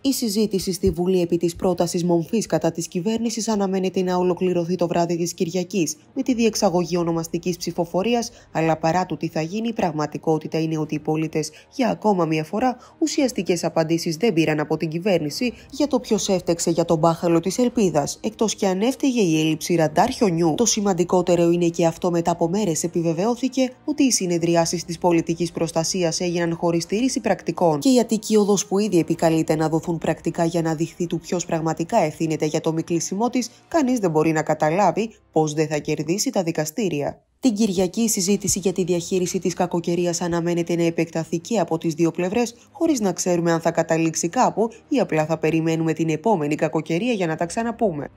Η συζήτηση στη Βουλή επί της πρότασης μομφής κατά της κυβέρνησης αναμένεται να ολοκληρωθεί το βράδυ της Κυριακής με τη διεξαγωγή ονομαστικής ψηφοφορίας, αλλά παρά το τι θα γίνει, η πραγματικότητα είναι ότι οι πολίτες για ακόμα μια φορά ουσιαστικές απαντήσεις δεν πήραν από την κυβέρνηση για το ποιος έφτεξε για τον μπάχαλο της ελπίδας, εκτός και αν έφταιγε η έλλειψη ραντάρ χιονιού. Το σημαντικότερο είναι και αυτό μετά από μέρες επιβεβαιώθηκε ότι οι συνεδριάσεις της πολιτικής προστασίας έγιναν χωρίς στήριση πρακτικών και η Αττική Οδός που ήδη επικαλείται να δοθούν πρακτικά για να δειχθεί του ποιος πραγματικά ευθύνεται για το μη κλείσιμό της, κανείς δεν μπορεί να καταλάβει πώς δεν θα κερδίσει τα δικαστήρια. Την Κυριακή, η συζήτηση για τη διαχείριση της κακοκαιρίας αναμένεται να επεκταθεί και από τις δύο πλευρές, χωρίς να ξέρουμε αν θα καταλήξει κάπου ή απλά θα περιμένουμε την επόμενη κακοκαιρία για να τα ξαναπούμε.